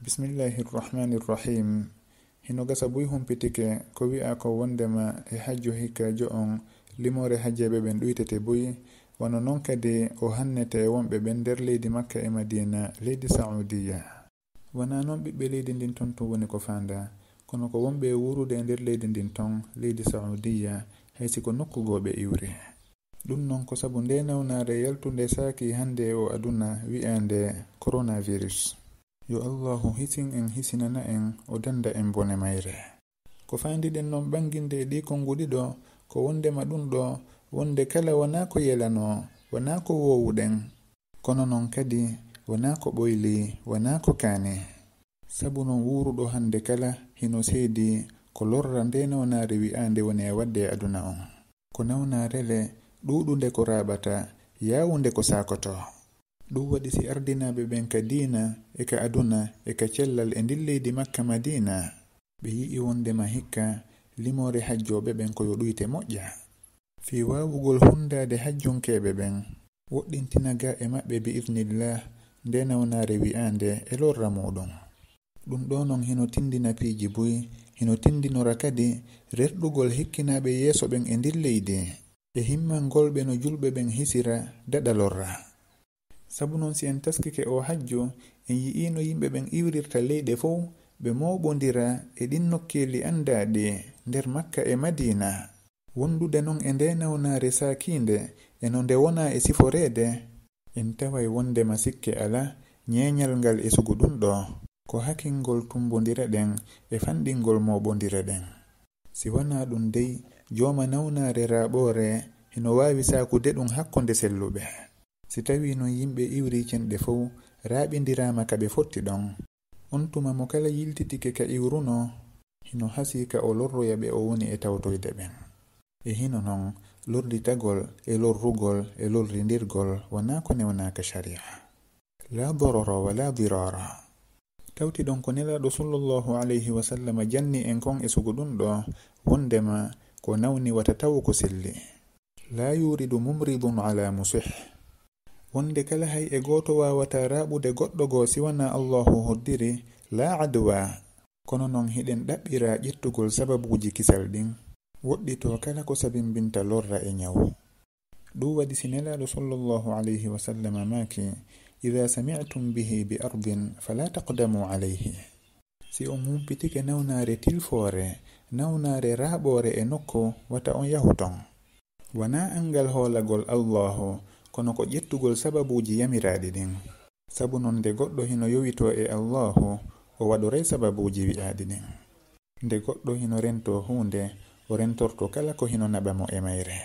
bisimillahi irrahmani irrahim hino gasa buy humpitike ko wi'a ko wondema e hajju hikkajo on limore hajjeɓe ɓen ɗuytete buy wano noon kadi o hannete e wonɓe ɓen nder leydi makka e madina leydi saoudiya wona noon ɓiɓɓe leydi ndin ton tun woni ko fanda kono ko wonɓe wurude e nder leydi ndin ton leydi saoudiya haysi ko nokkugoɓe iwri ɗum noon ko sabu nde nawnare yaltunde saaki hannde e o aduna wi'ande coronavirus yo allah hisin en hisinana en o danda en bone mayre ko fandiɗen noon banginde ɗi konnguɗiɗo ko wondema ɗum ɗo wonde kala wona ko yelano wona ko wowuɗen kono noon kadi wona ko ɓoyli wona ko kaane sabu noon wuruɗo hande kala hino seedi ko lorra nde nawnaare wi'ande woni e wadde e aduna on ko nawnaarele ɗuɗunde ko raɓata yawunde ko sakoto ɗum waɗi si ardinaaɓe ɓen ka diina e ka aduna e ka cellal e ndin leydi makka madina ɓe yi'i wondema hikka limore hajjoɓe ɓen ko yoɗuyte moƴƴa fi waawugol hunndaade hajjunkeeɓe ɓen woɗɗintinaga e maɓɓe bi idnillah nde nawnaare wi'aande e lorra muɗum ɗum ɗo non hino tindina piiji buy hino tindinora kadi rerɗugol hikkinaaɓe yeeso ɓen e ndin leydi e himmangol ɓe no julɓe ɓen hisira daɗa lorra sabu noon si en taskike o hajjo en yi'ino yimɓe ɓen iwrirta leyɗe fof ɓe moɓodira e ɗin nokkeli andade nder makka e madina wondude noon e nde nawnare sakinde e no nde wona e siforede en taway wondema sikke ala ñeñal ngal e sugu ɗum ɗo ko hakkilngol tumbodira ɗen e fanɗingol moɓodira ɗen si wona ɗum dey joma nawnare raɓore eno wawi sakude ɗum hakkude selluɓe si tawi no yimɓe iwri cenɗe fo raɓidirama ka ɓe fotti ɗon on tuma mo kala yiltitike ka iwruno hino hasi ka o lorroya ɓe o woni e tawtoyde ɓen e hino non lorritagol e lorrugol e lorridirgol wona ko newnaka sharia la dororo wala dirora tawti ɗon ko nelaɗo sallllahu alayhi wa sallam janni en kon e suguɗumɗo wondema ko nawni wata taw ko selli la yuridu mumridun ala musih wonde kala hay e goto waawata raɓude goɗɗo go siwana allahu hoddiri la adwa kono non hiɗen ɗaɓɓira ƴettugol sababuji kisal ɗin woɗɗito kala ko sabinbinta lorra e nyawu ɗum waɗi si nelaaɗo sallllahu alayhi wa sallama maaki ida sami'tum bihi bi ardin fala taqdamu alayhi si on mumpitike nawnaare tilfoore nawnaare raaɓoore e nokku wata on yahu ton wona angal hoolagol allahu kono ko ƴettugol sababuji yamiraɗi ɗin sabu noon nde goɗɗo hino yowito e allahu o waɗoray sababuji wi'aɗi ɗin nde goɗɗo hino rento hunde o rentorto kala ko hino naɓamo e mayre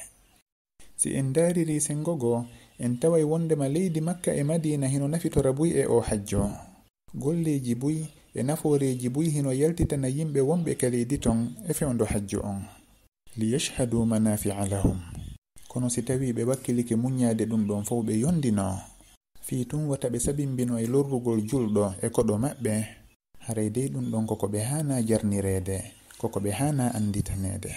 si en dariri sengogo en taway wondema leydi makka e madina hino nafitora buy e o hajjo golleji buy e naforeji buy hino yaltitana yimɓe wonɓe kaleydi ton e fewndo hajjo on liyashhadu manafia lahum kono si tawi ɓe wakkilike muññaade ɗum ɗon fof ɓe yondino fii tun wata ɓe sabimbino e lorrugol julɗo e koɗo maɓɓe haray dey ɗum ɗon koko ɓe haana jarnireede koko ɓe haana annditaneede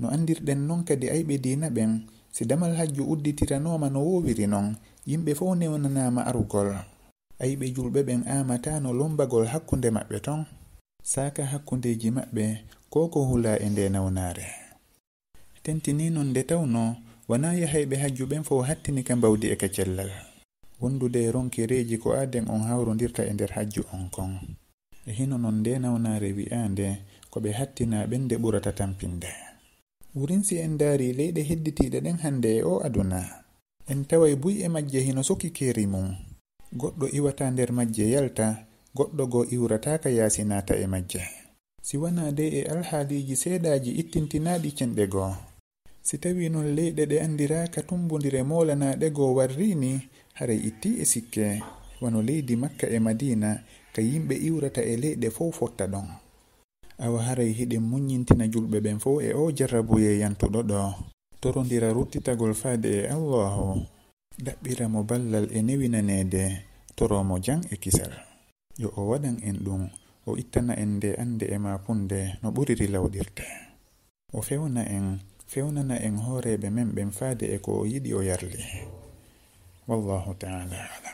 no anndirɗen noon kadi ayɓe diina ɓen si damal hajju udditiranooma no wowiri noon yimɓe fof newnanaama arugol ayɓe julɓe ɓen aamataano lombagol hakkunde maɓɓe ton saaka hakkundeeji maɓɓe ko ko hula e nde nawnaare tentini non de tawno wona yahayɓe hajjuɓen fof hattini kam bawdi e kacellal wondude e ronkereji ko aden on hawrodirta e nder hajju on kon e hino non nde nawnare wi'ande ko ɓe hattinaɓen nde ɓurata tampinde wurinsi en daari leyɗe hedditiɗe ɗen hande e o aduna en taway buy e majje hino soki keeri mum goɗɗo iwata nder majje yalta goɗɗo go iwrataka yaasinata e majje siwana dey e alhaaliji seeɗaji ittintinaɗi cenɗe goo si tawi noon leyɗe ɗe andiraka tumbodire molanaɗe go warrini haray itti e sikke wano leydi makka e madina ka yimɓe iwrata e leyɗe fo fotta ɗon awa haray hiɗen muñintina julɓe ɓen fo e o jarrabuye yantuɗo ɗo torodira ruttitagol faade e allahu ɗaɓɓiramo ballal e newinanede toromo jan e kisal yo o waɗan en ɗum o ittana en nde ande e ma punde no ɓuriri lawɗirte o fewna en fewnana en hooreɓe men ɓen faade e ko o yiɗi o yarli wallahu taala alam